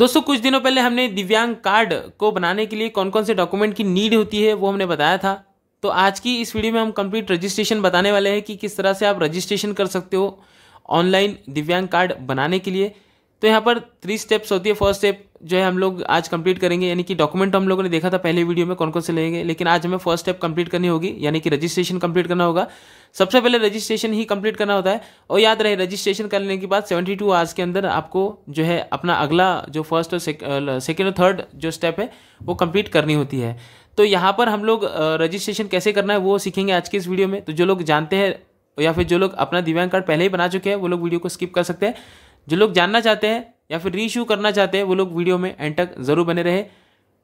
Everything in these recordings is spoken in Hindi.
दोस्तों कुछ दिनों पहले हमने दिव्यांग कार्ड को बनाने के लिए कौन कौन से डॉक्यूमेंट की नीड होती है वो हमने बताया था तो आज की इस वीडियो में हम कंप्लीट रजिस्ट्रेशन बताने वाले हैं कि किस तरह से आप रजिस्ट्रेशन कर सकते हो ऑनलाइन दिव्यांग कार्ड बनाने के लिए तो यहाँ पर थ्री स्टेप्स होती है फर्स्ट स्टेप जो है हम लोग आज कंप्लीट करेंगे यानी कि डॉक्यूमेंट हम लोगों ने देखा था पहले वीडियो में कौन कौन से लेंगे लेकिन आज हमें फर्स्ट स्टेप कंप्लीट करनी होगी यानी कि रजिस्ट्रेशन कंप्लीट करना होगा सबसे पहले रजिस्ट्रेशन ही कंप्लीट करना होता है और याद रहे रजिस्ट्रेशन करने के बाद 72 टू आवर्स के अंदर आपको जो है अपना अगला जो फर्स्ट और सेकेंड और थर्ड जो स्टेप है वो कंप्लीट करनी होती है तो यहाँ पर हम लोग रजिस्ट्रेशन कैसे करना है वो सीखेंगे आज के इस वीडियो में तो जो लोग जानते हैं या फिर जो लोग अपना दिव्यांग कार्ड पहले ही बना चुके हैं वो लोग वीडियो को स्किप कर सकते हैं जो लोग जानना चाहते हैं या फिर रीशू करना चाहते हैं वो लोग वीडियो में एंड तक जरूर बने रहे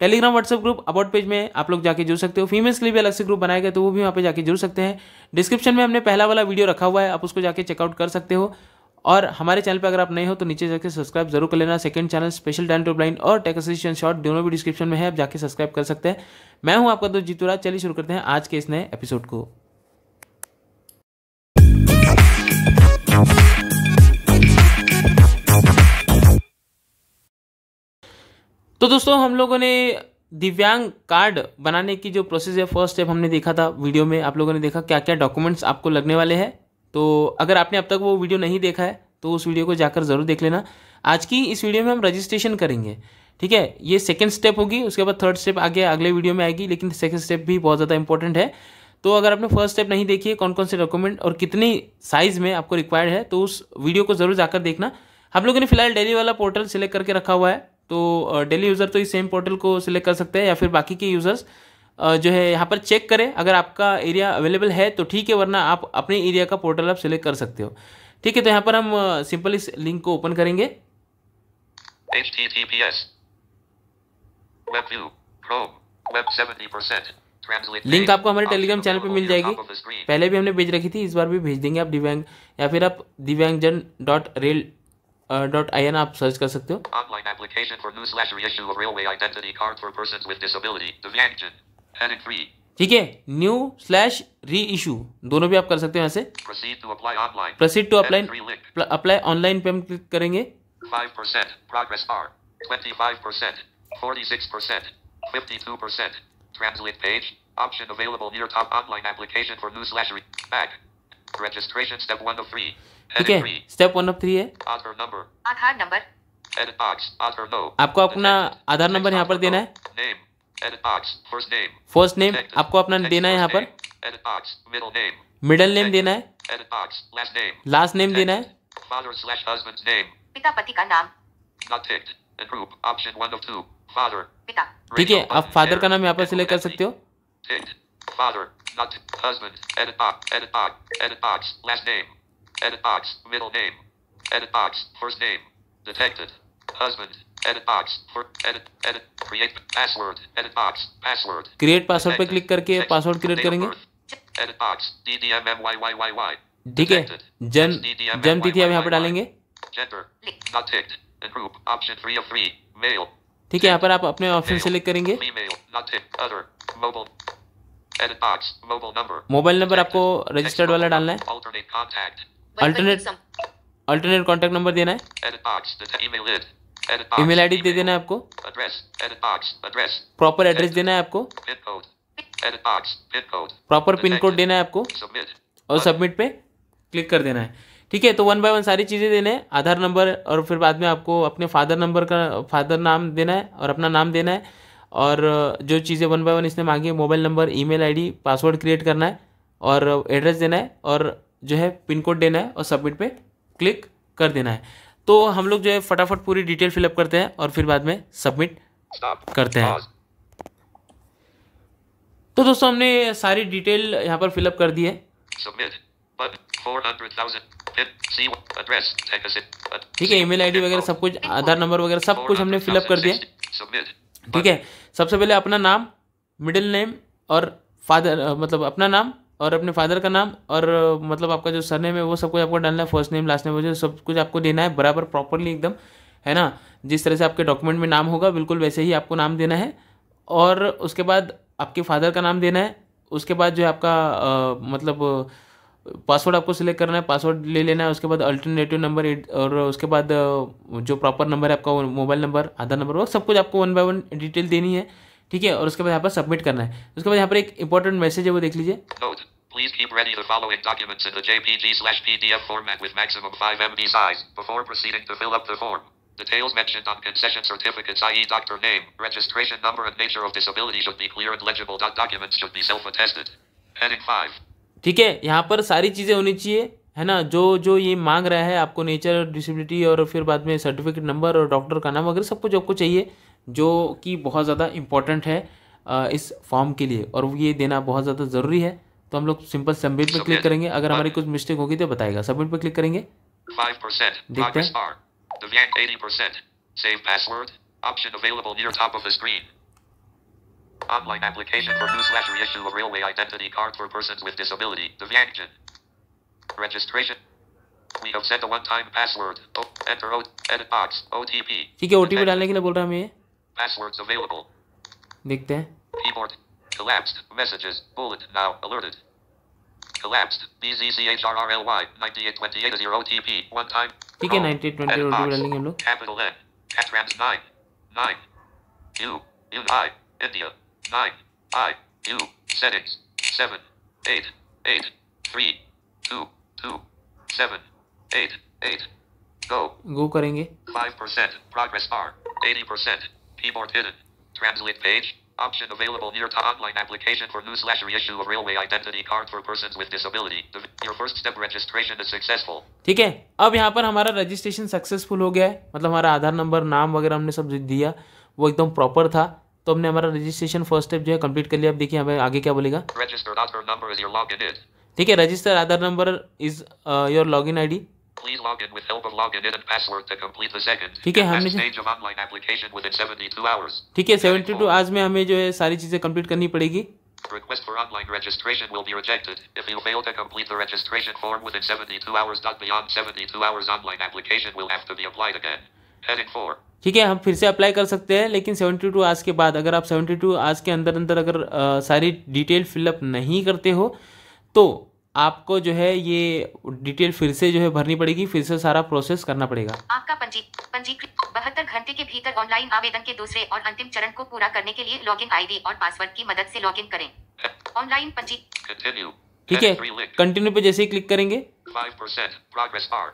Telegram WhatsApp group about page में आप लोग जाके जुड़ सकते हो फीमेल्स के लिए भी अलग से ग्रुप बनाया गया तो वो भी वहाँ पे जाके जुड़ सकते हैं डिस्क्रिप्शन में हमने पहला वाला वीडियो रखा हुआ है आप उसको जाके चेकआउट कर सकते हो और हमारे चैनल पर अगर आप नए हो तो नीचे जाकर सब्सक्राइब जरूर कर लेना second channel special to blind और टेक असिस्टेंट शॉट दोनों भी डिस्क्रिप्शन में है आप जाके सब्सक्राइब कर सकते हैं मैं हूँ आपका दोस्त जीतूरा चलिए शुरू करते हैं आज के इस नए एपिसोड को तो दोस्तों हम लोगों ने दिव्यांग कार्ड बनाने की जो प्रोसेस है फर्स्ट स्टेप हमने देखा था वीडियो में आप लोगों ने देखा क्या क्या डॉक्यूमेंट्स आपको लगने वाले हैं तो अगर आपने अब तक वो वीडियो नहीं देखा है तो उस वीडियो को जाकर ज़रूर देख लेना आज की इस वीडियो में हम रजिस्ट्रेशन करेंगे ठीक है ये सेकेंड स्टेप होगी उसके बाद थर्ड स्टेप आगे अगले वीडियो में आएगी लेकिन सेकेंड स्टेप भी बहुत ज़्यादा इंपॉर्टेंट है तो अगर आपने फर्स्ट स्टेप नहीं देखी है कौन कौन से डॉक्यूमेंट और कितनी साइज़ में आपको रिक्वायर्ड है तो उस वीडियो को ज़रूर जाकर देखना हम लोगों ने फिलहाल डेली वाला पोर्टल सेलेक्ट करके रखा हुआ है तो डेली यूज़र तो इस सेम पोर्टल को सिलेक्ट कर सकते हैं या फिर बाकी के यूज़र्स जो है यहाँ पर चेक करें अगर आपका एरिया अवेलेबल है तो ठीक है वरना आप अपने एरिया का पोर्टल आप सिलेक्ट कर सकते हो ठीक है तो यहाँ पर हम सिंपल इस लिंक को ओपन करेंगे लिंक आपको हमारे टेलीग्राम चैनल पे मिल जाएगी पहले भी हमने भेज रखी थी इस बार भी भेज देंगे आप दिव्यांग या फिर आप Divyangjan dot rail dot I N आप सर्च कर सकते हो online application for new slash of railway identity card for persons with disability Divyangjan heading 3 ठीक है न्यू स्लैश री इशू दोनों भी आप कर सकते हो यहाँ से proceed to apply apply online पे हम क्लिक करेंगे 5% 25% 46% 52% translate page option available near top online application for new slash back Registration step one of three. ठीक है स्टेप वन ऑफ थ्री है आधार नंबर आपको अपना आधार नंबर यहाँ पर देना है फर्स्ट नेम आपको अपना देना है यहाँ पर मिडल नेम देना है लास्ट नेम देना है पिता पति का नाम ठीक है आप फादर का नाम यहाँ पर सिलेक्ट कर सकते हो Father. Not husband. Edit box. Edit box. Edit box. Last name. Edit box. Middle name. Edit box. First name. Detected. Husband. Edit box. For, edit. Edit. Create password. Edit box. Password. Create password पे क्लिक करके पासवर्ड क्रिएट करेंगे. Edit box. D D M M Y Y Y Y. ठीक है. जन जन्म तिथि हम यहाँ पे डालेंगे. Gender. Not ticked. Group. Option three of three. Male. ठीक है यहाँ पर आप अपने ऑप्शन सेलेक्ट करेंगे. Female. Not ticked. Other. Mobile. Mobile number आपको रजिस्टर्ड वाला डालना है अल्टरनेट अल्टरनेट कॉन्टैक्ट नंबर देना है ईमेल आईडी दे देना है आपको प्रॉपर एड्रेस देना है आपको प्रॉपर पिन कोड देना है आपको और सबमिट पे क्लिक कर देना है ठीक है तो वन बाय वन सारी चीज़ें देने हैं आधार नंबर और फिर बाद में आपको अपने फादर नंबर का फादर नाम देना है और अपना नाम देना है और जो चीज़ें वन बाय वन इसने मांगी है mobile number email ID password create करना है और एड्रेस देना है और जो है पिन कोड देना है और सबमिट पे क्लिक कर देना है तो हम लोग जो है फटाफट पूरी डिटेल फिलअप करते हैं और फिर बाद में सबमिट करते हैं तो दोस्तों हमने सारी डिटेल यहाँ पर फिलअप कर दी है ठीक है ईमेल आईडी वगैरह सब कुछ आधार नंबर वगैरह सब कुछ हमने फिलअप कर दिया ठीक है सबसे पहले अपना नाम मिडिल नेम और फादर मतलब अपना नाम और अपने फादर का नाम और मतलब आपका जो सरनेम है वो सब कुछ आपको डालना है फर्स्ट नेम लास्ट नेम जो सब कुछ आपको देना है बराबर प्रॉपरली एकदम है ना जिस तरह से आपके डॉक्यूमेंट में नाम होगा बिल्कुल वैसे ही आपको नाम देना है और उसके बाद आपके फादर का नाम देना है उसके बाद जो है आपका आ, मतलब पासवर्ड आपको सिलेक्ट करना है पासवर्ड ले लेना है उसके बाद अल्टरनेटिव नंबर और उसके बाद जो प्रॉपर नंबर है आपका मोबाइल नंबर आधार नंबर वो सब कुछ आपको वन बाय वन डिटेल देनी है ठीक है और उसके बाद यहाँ पर सबमिट करना है उसके बाद यहाँ पर एक इंपॉर्टेंट मैसेज है वो देख लीजिए Please keep ready the following documents in the JPG slash PDF format with maximum 5 MB size before proceeding to fill up the form. Details mentioned on concession certificates, i.e., doctor name, registration number, and nature of disability should be clear and legible. Documents should be self attested. Heading 5. ठीक है यहाँ पर सारी चीज़ें होनी चाहिए है ना जो जो ये मांग रहा है आपको नेचर डिसेबिलिटी और फिर बाद में सर्टिफिकेट नंबर और डॉक्टर का नाम वगैरह सब कुछ आपको चाहिए जो कि बहुत ज़्यादा इंपॉर्टेंट है इस फॉर्म के लिए और ये देना बहुत ज़्यादा ज़रूरी है तो हम लोग सिंपल सबमिट पर क्लिक करेंगे अगर हमारी कुछ मिस्टेक होगी तो बताएगा सबमिट पर क्लिक करेंगे देखते हैं Online application for new slash reissue of railway identity card for persons with disability. The Vientiane. Registration. We have sent a one-time password. O- enter O- edit box. OTP. ठीक है OTP डालने के लिए बोल रहा हमें Passwords available. देखते हैं. Keyboard. Collapsed. Messages. Bullet. Now alerted. Collapsed. BZCHRRLY 9828 OTP. One time. ठीक है 9828 डालेंगे हम लोग. Capital N. Trans 9. 9. U. U. I. India. Nine. I. U. Settings. Seven. Eight. Eight. Three. Two. Two. Seven. Eight. Eight. Go. Go करेंगे. Five percent. Progress bar. Eighty percent. Keyboard hidden. Translate page. Option available near to online application for new slash reissue of railway identity card for persons with disability. The, Your first step registration is successful. ठीक है अब यहाँ पर हमारा रजिस्ट्रेशन सक्सेसफुल हो गया है मतलब हमारा आधार नंबर नाम वगैरह हमने सब दिया वो एकदम प्रॉपर था तो हमने हमारा रजिस्ट्रेशन फर्स्ट स्टेप जो है कंप्लीट कर लिया अब देखिए हमें आगे क्या बोलेगा ठीक है register Aadhaar number is your log in I ठीक है हमने ठीक है सेवेंटी टू आवर्स में हमें जो है सारी चीज़ें कंप्लीट करनी पड़ेगी Request for online registration will be rejected. If you fail to complete the registration form within 72 hours, not beyond 72 hours, online application will have to be applied again. ठीक है हम फिर से अप्लाई कर सकते हैं लेकिन 72 टू आज के बाद अगर आप 72 टू आज के अंदर अंदर अगर आ, सारी डिटेल फिलअप नहीं करते हो तो आपको जो है ये डिटेल फिर से जो है भरनी पड़ेगी फिर से सारा प्रोसेस करना पड़ेगा आपका पंजीकृत बहत्तर घंटे के भीतर ऑनलाइन आवेदन के दूसरे और अंतिम चरण को पूरा करने के लिए लॉगिन आईडी और पासवर्ड की मदद से लॉगिन करें ऑनलाइन पंजीकृत ठीक है कंटिन्यू पे जैसे ही क्लिक करेंगे 5% progress bar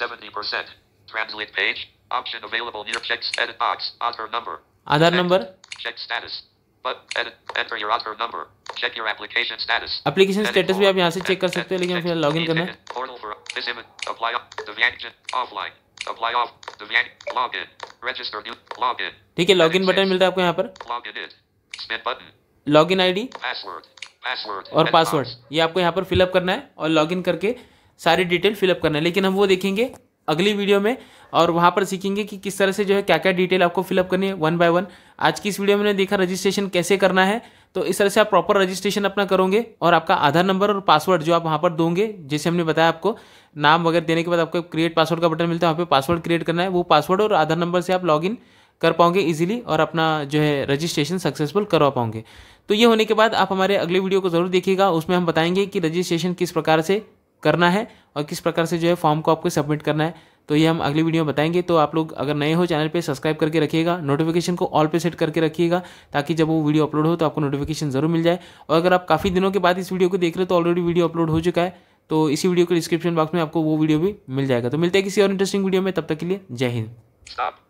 70% translate page Option available near checks edit box. Author number. Other number. Check status. But edit, enter your author number. Check your application status. Application edit status भी आप यहाँ से चेक कर सकते हैं लेकिन फिर लॉगिन करना है. Portal for this image. Apply the engine offline. Apply off the engine login. Register new login. ठीक है लॉगिन बटन मिलता है आपको यहाँ पर. Login it. Spin button. Login ID. Password. Password. और पासवर्ड ये आपको यहाँ पर फिलअप करना है और लॉगिन करके सारी डिटेल फिलअप करना है लेकिन हम वो देखेंगे अगली वीडियो में और वहाँ पर सीखेंगे कि किस तरह से जो है क्या क्या डिटेल आपको फिलअप करनी है वन बाय वन आज की इस वीडियो में मैंने देखा रजिस्ट्रेशन कैसे करना है तो इस तरह से आप प्रॉपर रजिस्ट्रेशन अपना करोगे और आपका आधार नंबर और पासवर्ड जो आप वहाँ पर दोगे जैसे हमने बताया आपको नाम वगैरह देने के बाद आपको क्रिएट पासवर्ड का बटन मिलता है वहाँ पर पासवर्ड क्रिएट करना है वो पासवर्ड और आधार नंबर से आप लॉग कर पाओगे इजीली और अपना जो है रजिस्ट्रेशन सक्सेसफुल करवा पाओगे तो ये होने के बाद आप हमारे अगले वीडियो को ज़रूर देखिएगा उसमें हम बताएंगे कि रजिस्ट्रेशन किस प्रकार से करना है और किस प्रकार से जो है फॉर्म को आपको सबमिट करना है तो ये हम अगली वीडियो में बताएंगे तो आप लोग अगर नए हो चैनल पे सब्सक्राइब करके रखिएगा नोटिफिकेशन को ऑल पे सेट करके रखिएगा ताकि जब वो वीडियो अपलोड हो तो आपको नोटिफिकेशन जरूर मिल जाए और अगर आप काफ़ी दिनों के बाद इस वीडियो को देख रहे हो तो ऑलरेडी वीडियो अपलोड हो चुका है तो इसी वीडियो के डिस्क्रिप्शन बॉक्स में आपको वो वीडियो भी मिल जाएगा तो मिलते हैं किसी और इंटरेस्टिंग वीडियो में तब तक के लिए जय हिंद